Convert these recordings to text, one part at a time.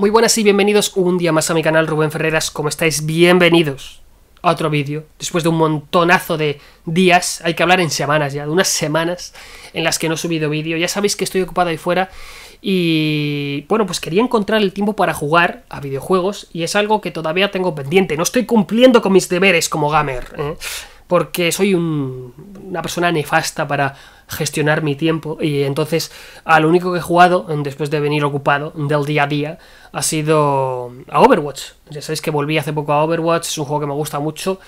Muy buenas y bienvenidos un día más a mi canal Rubén Ferreras, ¿cómo estáis? Bienvenidos a otro vídeo. Después de un montonazo de días, hay que hablar en semanas ya, de unas semanas en las que no he subido vídeo. Ya sabéis que estoy ocupado ahí fuera y bueno, pues quería encontrar el tiempo para jugar a videojuegos y es algo que todavía tengo pendiente. No estoy cumpliendo con mis deberes como gamer, ¿eh? porque soy una persona nefasta para gestionar mi tiempo y entonces al lo único que he jugado después de venir ocupado del día a día ha sido a Overwatch. Ya sabéis que volví hace poco a Overwatch, es un juego que me gusta mucho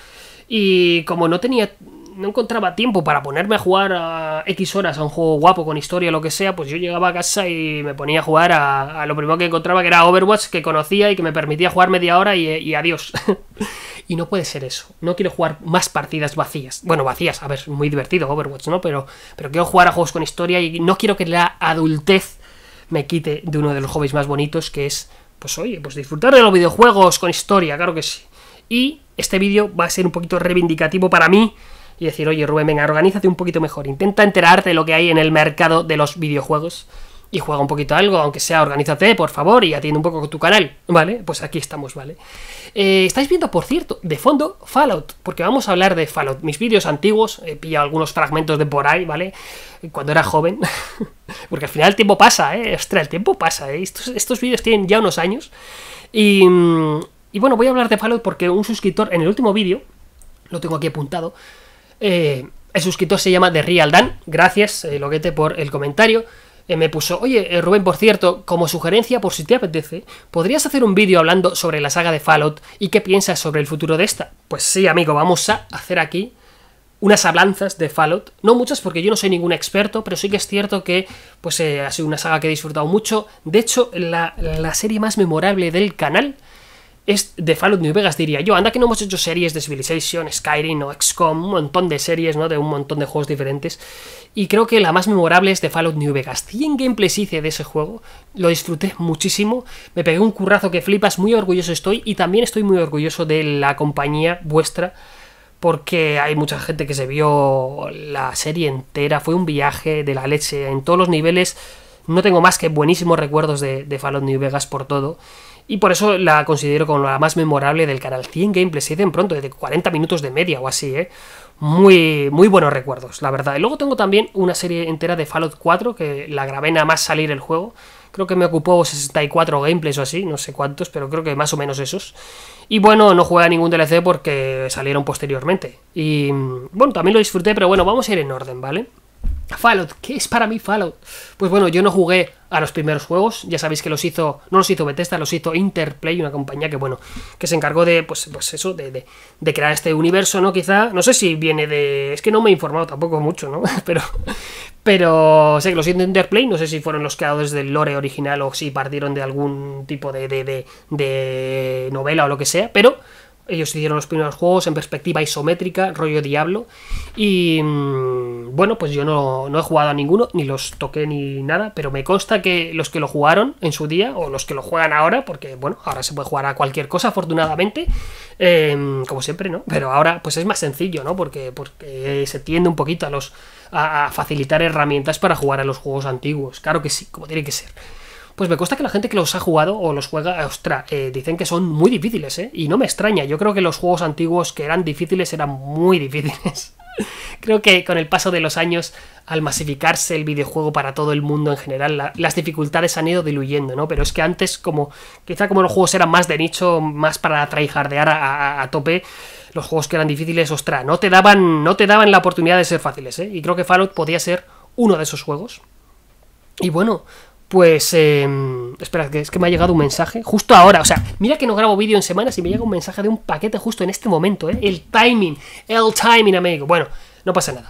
y como no tenía no encontraba tiempo para ponerme a jugar a X horas a un juego guapo con historia o lo que sea, pues yo llegaba a casa y me ponía a jugar a, lo primero que encontraba, que era Overwatch, que conocía y que me permitía jugar media hora y, adiós. y no puede ser eso. No quiero jugar más partidas vacías. Bueno, vacías, a ver, muy divertido Overwatch, ¿no? Pero, pero quiero jugar a juegos con historia y no quiero que la adultez me quite de uno de los hobbies más bonitos, que es, pues oye, pues disfrutar de los videojuegos con historia, claro que sí. Y este vídeo va a ser un poquito reivindicativo para mí y decir, oye Rubén, venga, organízate un poquito mejor, intenta enterarte de lo que hay en el mercado de los videojuegos y juega un poquito algo, aunque sea organízate, por favor, y atiende un poco tu canal, ¿vale? Pues aquí estamos, ¿vale? Eh, estáis viendo, por cierto, de fondo Fallout, porque vamos a hablar de Fallout. Mis vídeos antiguos, he pillado algunos fragmentos de por ahí, ¿vale? Cuando era joven, porque al final el tiempo pasa, ¿eh? Ostras, el tiempo pasa, ¿eh? Estos, estos vídeos tienen ya unos años. Y, y bueno, voy a hablar de Fallout porque un suscriptor en el último vídeo, lo tengo aquí apuntado, eh, el suscriptor se llama The Real Dan. Gracias, eh, Loguete, por el comentario. Eh, me puso, oye, Rubén, por cierto, como sugerencia, por si te apetece, ¿podrías hacer un vídeo hablando sobre la saga de Fallout y qué piensas sobre el futuro de esta? Pues sí, amigo, vamos a hacer aquí unas hablanzas de Fallout. No muchas porque yo no soy ningún experto, pero sí que es cierto que pues, ha sido una saga que he disfrutado mucho. De hecho, la serie más memorable del canal es de Fallout New Vegas, diría yo. Anda que no hemos hecho series de Civilization, Skyrim o XCOM, un montón de series, ¿no? De un montón de juegos diferentes. Y creo que la más memorable es de Fallout New Vegas. 100 gameplays hice de ese juego, lo disfruté muchísimo, me pegué un currazo que flipas, muy orgulloso estoy y también estoy muy orgulloso de la compañía vuestra porque hay mucha gente que se vio la serie entera, fue un viaje de la leche en todos los niveles no tengo más que buenísimos recuerdos de, Fallout New Vegas por todo. Y por eso la considero como la más memorable del canal. 100 gameplays se dicen pronto, de 40 minutos de media o así, ¿eh? Muy, muy buenos recuerdos, la verdad. Y luego tengo también una serie entera de Fallout 4, que la grabé nada más salir el juego. Creo que me ocupó 64 gameplays o así, no sé cuántos, pero creo que más o menos esos. Y bueno, no jugué a ningún DLC porque salieron posteriormente. Y mm, bueno, también lo disfruté, pero bueno, vamos a ir en orden, ¿vale? Fallout, ¿qué es para mí Fallout? Pues bueno, yo no jugué a los primeros juegos, ya sabéis que los hizo, no los hizo Bethesda, los hizo Interplay, una compañía que bueno, que se encargó de, pues, pues eso, de, de, crear este universo, ¿no? Quizá, no sé si viene de, es que no me he informado tampoco mucho, ¿no? Pero, pero sé que los hizo Interplay, no sé si fueron los creadores del lore original o si partieron de algún tipo de, de, de novela o lo que sea, pero ellos hicieron los primeros juegos en perspectiva isométrica, rollo diablo. Y mm, bueno, pues yo no, he jugado a ninguno, ni los toqué ni nada, pero me consta que los que lo jugaron en su día, o los que lo juegan ahora, porque bueno, ahora se puede jugar a cualquier cosa, afortunadamente, em, como siempre, ¿no? Pero ahora pues es más sencillo, ¿no? Porque, porque se tiende un poquito a los... a facilitar herramientas para jugar a los juegos antiguos. Claro que sí, como tiene que ser pues me consta que la gente que los ha jugado o los juega, ostra, eh, dicen que son muy difíciles, ¿eh? Y no me extraña, yo creo que los juegos antiguos que eran difíciles eran muy difíciles. creo que con el paso de los años, al masificarse el videojuego para todo el mundo en general, las dificultades han ido diluyendo, ¿no? Pero es que antes, como quizá como los juegos eran más de nicho, más para traijardear a, a tope, los juegos que eran difíciles, ostra, no te daban, no te daban la oportunidad de ser fáciles, ¿eh? Y creo que Fallout podía ser uno de esos juegos. Y bueno, pues, eh, que es que me ha llegado un mensaje justo ahora. O sea, mira que no grabo vídeo en semanas y me llega un mensaje de un paquete justo en este momento, ¿eh? El timing, el timing, amigo. Bueno, no pasa nada.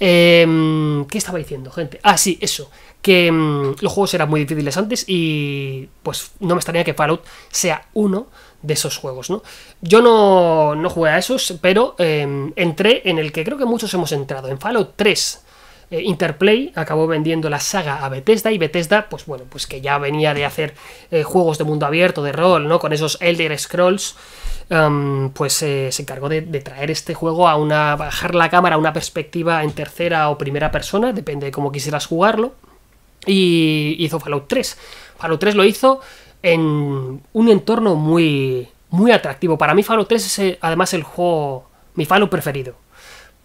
Em, ¿Qué estaba diciendo, gente? Ah, sí, eso. Que em, los juegos eran muy difíciles antes y pues no me estaría que Fallout sea uno de esos juegos, ¿no? Yo no, no jugué a esos, pero entré en el que creo que muchos hemos entrado, en Fallout 3. Eh, Interplay acabó vendiendo la saga a Bethesda y Bethesda, pues bueno, pues que ya venía de hacer eh, juegos de mundo abierto, de rol, ¿no? Con esos Elder Scrolls, em, pues eh, se encargó de, traer este juego a una, bajar la cámara a una perspectiva en tercera o primera persona, depende de cómo quisieras jugarlo, y hizo Fallout 3. Fallout 3 lo hizo en un entorno muy, muy atractivo. Para mí Fallout 3 es además el juego, mi Fallout preferido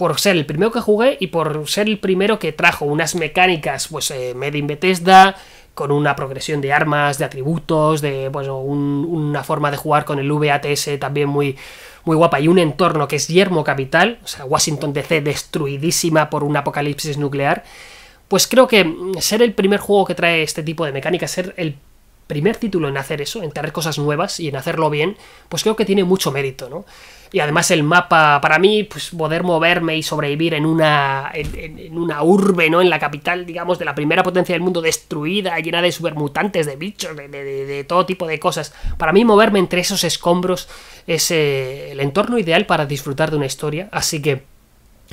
por ser el primero que jugué y por ser el primero que trajo unas mecánicas, pues, eh, in Bethesda, con una progresión de armas, de atributos, de pues, una forma de jugar con el VATS también muy, muy guapa y un entorno que es yermo capital, o sea, Washington DC destruidísima por un apocalipsis nuclear. Pues creo que ser el primer juego que trae este tipo de mecánicas, ser el primer título en hacer eso, en tener cosas nuevas y en hacerlo bien, pues creo que tiene mucho mérito, ¿no? Y además el mapa, para mí, pues poder moverme y sobrevivir en una, en, una urbe, ¿no? En la capital, digamos, de la primera potencia del mundo destruida, llena de supermutantes, de bichos, de, todo tipo de cosas. Para mí moverme entre esos escombros es eh, el entorno ideal para disfrutar de una historia. Así que,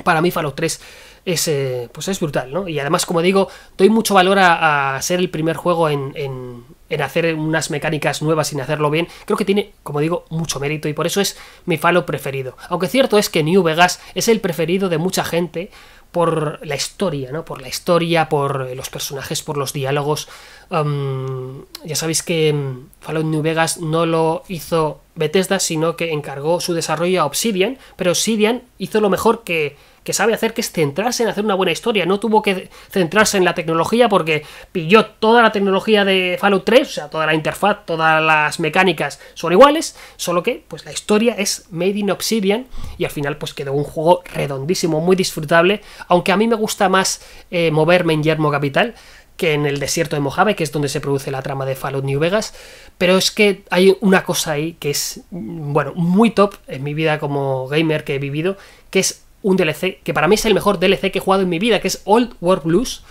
para mí Fallout 3 es, eh, pues es brutal, ¿no? Y además, como digo, doy mucho valor a, ser el primer juego en, hacer unas mecánicas nuevas sin hacerlo bien. Creo que tiene, como digo, mucho mérito y por eso es mi falo preferido. Aunque cierto es que New Vegas es el preferido de mucha gente por la historia, ¿no? Por la historia, por eh, los personajes, por los diálogos. ya sabéis que mm, Fallout New Vegas no lo hizo Bethesda, sino que encargó su desarrollo a Obsidian, pero Obsidian hizo lo mejor que que sabe hacer, que es centrarse en hacer una buena historia. No tuvo que centrarse en la tecnología porque pilló toda la tecnología de Fallout 3, o sea, toda la interfaz, todas las mecánicas son iguales, solo que pues la historia es made in Obsidian y al final pues quedó un juego redondísimo, muy disfrutable, aunque a mí me gusta más eh, moverme en Yermo Capital que en el desierto de Mojave, que es donde se produce la trama de Fallout New Vegas, pero es que hay una cosa ahí que es, mm, bueno, muy top en mi vida como gamer que he vivido, que es un DLC que para mí es el mejor DLC que he jugado en mi vida, que es Old World Blues.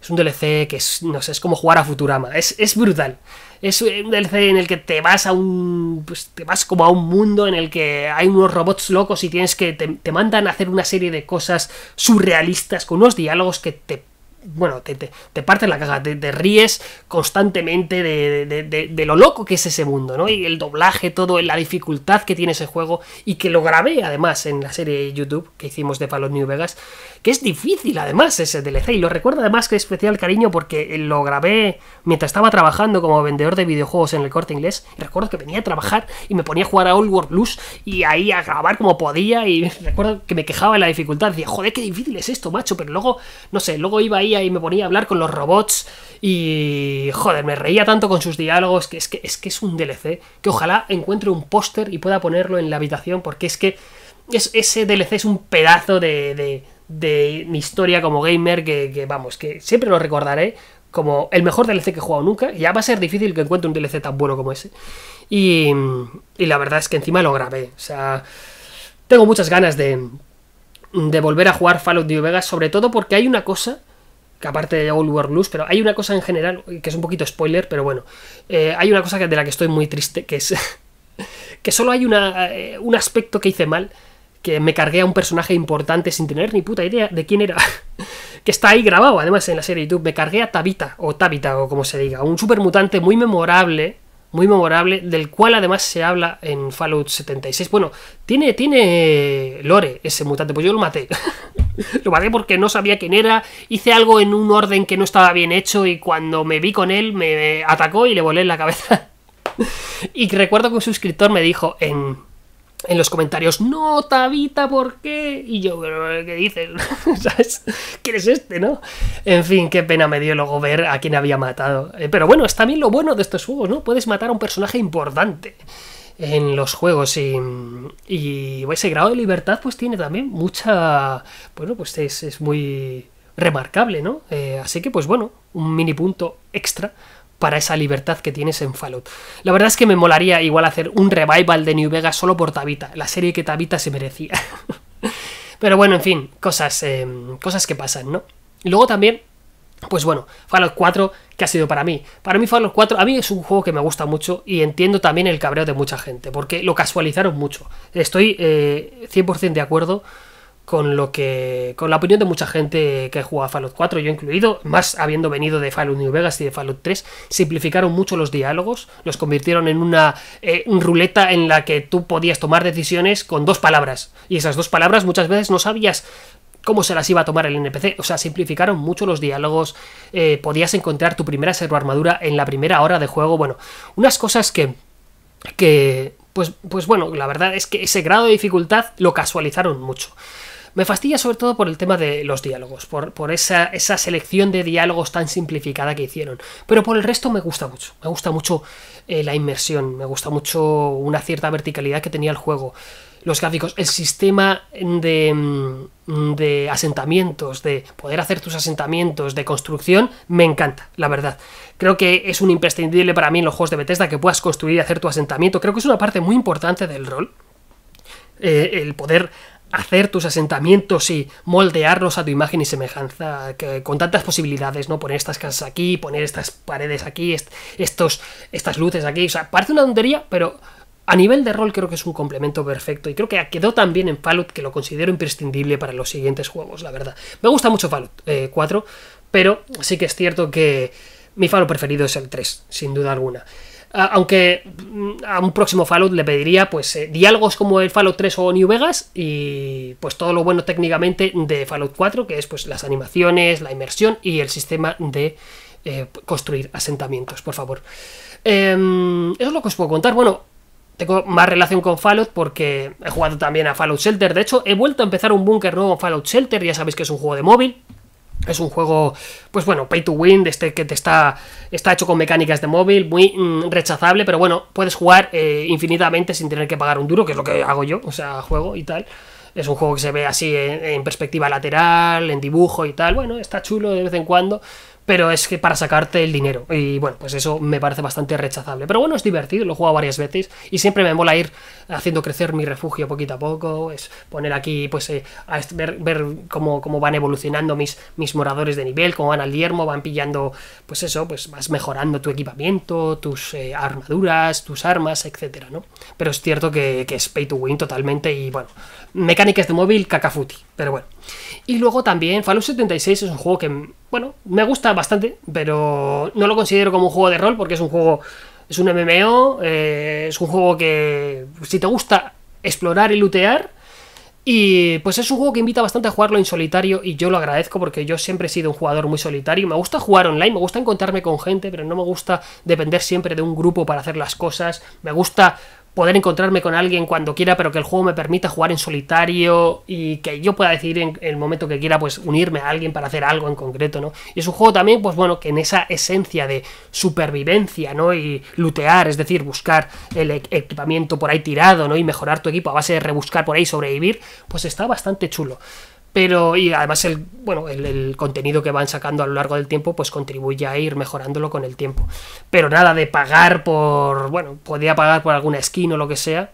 Es un DLC que es, no sé, es como jugar a Futurama. Es, brutal. Es un DLC en el que te vas a un. Pues te vas como a un mundo en el que hay unos robots locos y tienes que. te mandan a hacer una serie de cosas surrealistas con unos diálogos que te bueno, te, te, partes la caja, te, ríes constantemente de, de, lo loco que es ese mundo, ¿no? Y el doblaje, todo, la dificultad que tiene ese juego, y que lo grabé además en la serie de YouTube que hicimos de Fallout New Vegas, que es difícil además ese DLC, y lo recuerdo además que especial cariño porque lo grabé mientras estaba trabajando como vendedor de videojuegos en el corte inglés, recuerdo que venía a trabajar y me ponía a jugar a Old World Blues y ahí a grabar como podía, y recuerdo que me quejaba de la dificultad, decía, joder, qué difícil es esto, macho, pero luego, no sé, luego iba ahí y me ponía a hablar con los robots y joder, me reía tanto con sus diálogos que es que es, que es un DLC, que ojalá encuentre un póster y pueda ponerlo en la habitación porque es que es, ese DLC es un pedazo de, de, mi historia como gamer que, vamos, que siempre lo recordaré como el mejor DLC que he jugado nunca. Ya va a ser difícil que encuentre un DLC tan bueno como ese. Y, y la verdad es que encima lo grabé. O sea, tengo muchas ganas de, de volver a jugar Fallout New Vegas, sobre todo porque hay una cosa aparte de All War Blues, pero hay una cosa en general, que es un poquito spoiler, pero bueno, eh, hay una cosa de la que estoy muy triste, que es que solo hay una, eh, un aspecto que hice mal, que me cargué a un personaje importante sin tener ni puta idea de quién era, que está ahí grabado, además en la serie de YouTube, me cargué a Tabita, o Tabita, o como se diga, un supermutante muy memorable, muy memorable, del cual además se habla en Fallout 76. Bueno, tiene, tiene lore ese mutante, pues yo lo maté. Lo maté porque no sabía quién era, hice algo en un orden que no estaba bien hecho y cuando me vi con él me atacó y le volé en la cabeza. y recuerdo que un suscriptor me dijo en, en los comentarios, no, Tabita, ¿por qué? Y yo, ¿qué dices? ¿Sabes? ¿Quién es este, no? En fin, qué pena me dio luego ver a quién había matado. Eh, pero bueno, es también lo bueno de estos juegos, ¿no? Puedes matar a un personaje importante en los juegos y, ese grado de libertad pues tiene también mucha bueno pues es, es muy remarcable no eh, así que pues bueno un mini punto extra para esa libertad que tienes en Fallout. La verdad es que me molaría igual hacer un revival de New Vegas solo por Tabita, la serie que Tabita se merecía. Pero bueno, en fin, cosas, eh, cosas que pasan, ¿no? Luego también, pues bueno, Fallout 4 ha sido para mí. Para mí Fallout 4, a mí es un juego que me gusta mucho y entiendo también el cabreo de mucha gente, porque lo casualizaron mucho. Estoy 100% eh, de acuerdo con lo que con la opinión de mucha gente que juega Fallout 4, yo incluido, más habiendo venido de Fallout New Vegas y de Fallout 3, simplificaron mucho los diálogos, los convirtieron en una eh, ruleta en la que tú podías tomar decisiones con dos palabras. Y esas dos palabras muchas veces no sabías cómo se las iba a tomar el NPC. O sea, simplificaron mucho los diálogos. Eh, podías encontrar tu primera armadura en la primera hora de juego. Bueno, unas cosas que. que. Pues, pues bueno, la verdad es que ese grado de dificultad lo casualizaron mucho. Me fastidia sobre todo por el tema de los diálogos, por, por esa, esa, selección de diálogos tan simplificada que hicieron. Pero por el resto me gusta mucho. Me gusta mucho eh, la inmersión, me gusta mucho una cierta verticalidad que tenía el juego. Los gráficos, el sistema de, mm, Mm, de asentamientos, de poder hacer tus asentamientos, de construcción, me encanta, la verdad. Creo que es un imprescindible para mí en los juegos de Bethesda que puedas construir y hacer tu asentamiento. Creo que es una parte muy importante del rol. Eh, el poder hacer tus asentamientos y moldearlos a tu imagen y semejanza, con tantas posibilidades, ¿no? Poner estas casas aquí, poner estas paredes aquí, estos, estas luces aquí, o sea, parece una tontería, pero a nivel de rol creo que es un complemento perfecto y creo que quedó tan bien en Fallout que lo considero imprescindible para los siguientes juegos, la verdad. Me gusta mucho Fallout 4, eh, pero sí que es cierto que mi Fallout preferido es el 3, sin duda alguna. aunque mm, a un próximo Fallout le pediría pues eh, diálogos como el Fallout 3 o New Vegas y pues todo lo bueno técnicamente de Fallout 4, que es pues las animaciones, la inmersión y el sistema de eh, construir asentamientos, por favor. Em, eso es lo que os puedo contar. Bueno, tengo más relación con Fallout porque he jugado también a Fallout Shelter. De hecho, he vuelto a empezar un búnker nuevo en Fallout Shelter. Ya sabéis que es un juego de móvil. Es un juego, pues bueno, pay to win, este que te está, está hecho con mecánicas de móvil, muy mm, rechazable, pero bueno, puedes jugar eh, infinitamente sin tener que pagar un duro, que es lo que hago yo, o sea, juego y tal. Es un juego que se ve así en perspectiva lateral, en dibujo y tal. Bueno, está chulo de vez en cuando pero es que para sacarte el dinero. Y bueno, pues eso me parece bastante rechazable. Pero bueno, es divertido, lo he jugado varias veces y siempre me mola ir haciendo crecer mi refugio poquito a poco, es poner aquí, pues eh, a ver, ver cómo, van evolucionando mis, mis moradores de nivel, cómo van al yermo, van pillando, pues eso, pues vas mejorando tu equipamiento, tus eh, armaduras, tus armas, etcétera, ¿no? Pero es cierto que, que es pay to win totalmente y bueno, mecánicas de móvil, cacafuti. Pero bueno. Y luego también Fallout 76 es un juego que, bueno, me gusta bastante, pero no lo considero como un juego de rol porque es un juego, es un MMO, eh, es un juego que pues, si te gusta explorar y lootear, y pues es un juego que invita bastante a jugarlo en solitario y yo lo agradezco porque yo siempre he sido un jugador muy solitario. Me gusta jugar online, me gusta encontrarme con gente, pero no me gusta depender siempre de un grupo para hacer las cosas. Me gusta poder encontrarme con alguien cuando quiera, pero que el juego me permita jugar en solitario y que yo pueda decidir en el momento que quiera, pues unirme a alguien para hacer algo en concreto, ¿no? Y es un juego también, pues bueno, que en esa esencia de supervivencia, ¿no? Y lutear, es decir, buscar el e-, equipamiento por ahí tirado, ¿no? Y mejorar tu equipo a base de rebuscar por ahí, sobrevivir, pues está bastante chulo pero y además el bueno el, contenido que van sacando a lo largo del tiempo pues contribuye a ir mejorándolo con el tiempo pero nada de pagar por bueno podría pagar por alguna skin o lo que sea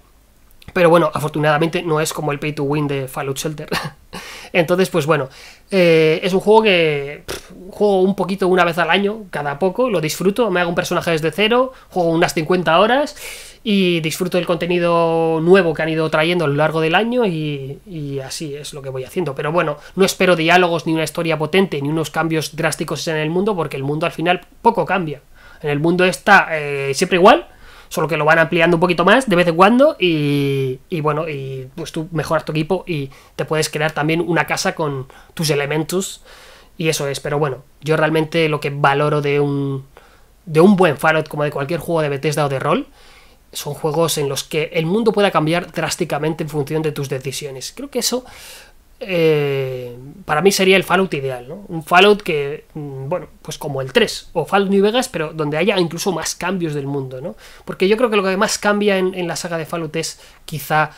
pero bueno afortunadamente no es como el pay to win de Fallout Shelter entonces pues bueno eh, es un juego que juego un poquito una vez al año cada poco lo disfruto me hago un personaje desde cero juego unas 50 horas y disfruto del contenido nuevo que han ido trayendo a lo largo del año y, así es lo que voy haciendo. Pero bueno, no espero diálogos ni una historia potente ni unos cambios drásticos en el mundo porque el mundo al final poco cambia. En el mundo está eh, siempre igual, solo que lo van ampliando un poquito más de vez en cuando y, bueno, y pues tú mejoras tu equipo y te puedes crear también una casa con tus elementos y eso es, pero bueno, yo realmente lo que valoro de un de un buen Fallout como de cualquier juego de Bethesda o de rol son juegos en los que el mundo pueda cambiar drásticamente en función de tus decisiones. Creo que eso eh, para mí sería el Fallout ideal, ¿no? Un Fallout que, mm, bueno, pues como el 3 o Fallout New Vegas, pero donde haya incluso más cambios del mundo, ¿no? Porque yo creo que lo que más cambia en, en la saga de Fallout es quizá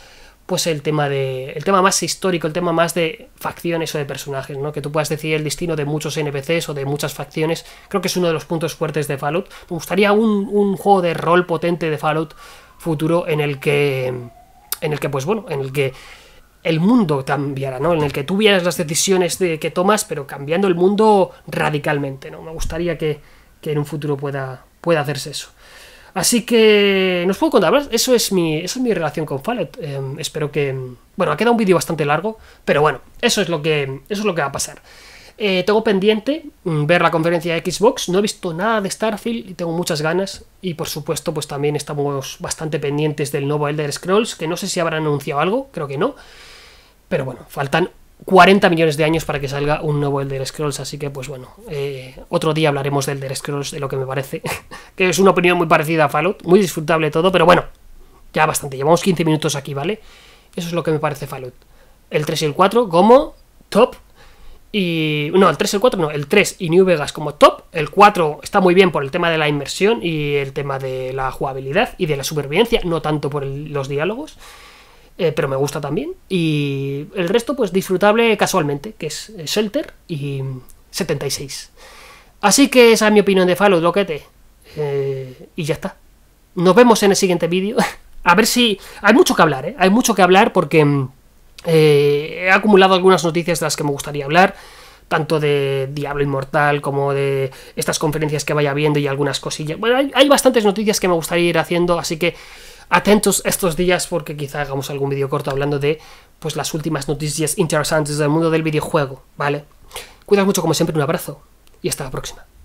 pues el tema de el tema más histórico, el tema más de facciones o de personajes, ¿no? Que tú puedas decidir el destino de muchos NPCs o de muchas facciones. Creo que es uno de los puntos fuertes de Fallout. Me gustaría un, un juego de rol potente de Fallout futuro en el que en el que pues bueno, en el que el mundo cambiara, ¿no? En el que tú vieras las decisiones de, que tomas, pero cambiando el mundo radicalmente, ¿no? Me gustaría que, que en un futuro pueda, pueda hacerse eso. Así que, nos puedo contar, eso es mi, eso es mi relación con Fallout. Eh, espero que... Bueno, ha quedado un vídeo bastante largo, pero bueno, eso es lo que, eso es lo que va a pasar. Eh, tengo pendiente mm, ver la conferencia de Xbox, no he visto nada de Starfield y tengo muchas ganas. Y por supuesto, pues también estamos bastante pendientes del nuevo Elder Scrolls, que no sé si habrán anunciado algo, creo que no. Pero bueno, faltan 40 millones de años para que salga un nuevo Elder Scrolls, así que pues bueno, eh, otro día hablaremos del Elder Scrolls, de lo que me parece. es una opinión muy parecida a Fallout, muy disfrutable todo, pero bueno, ya bastante, llevamos 15 minutos aquí, ¿vale? Eso es lo que me parece Fallout. El 3 y el 4 como top. Y. No, el 3 y el 4 no, el 3 y New Vegas como top. El 4 está muy bien por el tema de la inmersión y el tema de la jugabilidad y de la supervivencia, no tanto por los diálogos. Eh, pero me gusta también. Y el resto, pues disfrutable casualmente, que es Shelter y 76. Así que esa es mi opinión de Fallout, loquete. Eh, y ya está. Nos vemos en el siguiente vídeo. A ver si... Hay mucho que hablar, ¿eh? Hay mucho que hablar porque mm, eh, he acumulado algunas noticias de las que me gustaría hablar. Tanto de Diablo Inmortal como de estas conferencias que vaya viendo y algunas cosillas. Bueno, hay, bastantes noticias que me gustaría ir haciendo, así que atentos estos días porque quizá hagamos algún vídeo corto hablando de pues las últimas noticias interesantes del mundo del videojuego, ¿vale? cuidas mucho como siempre, un abrazo y hasta la próxima.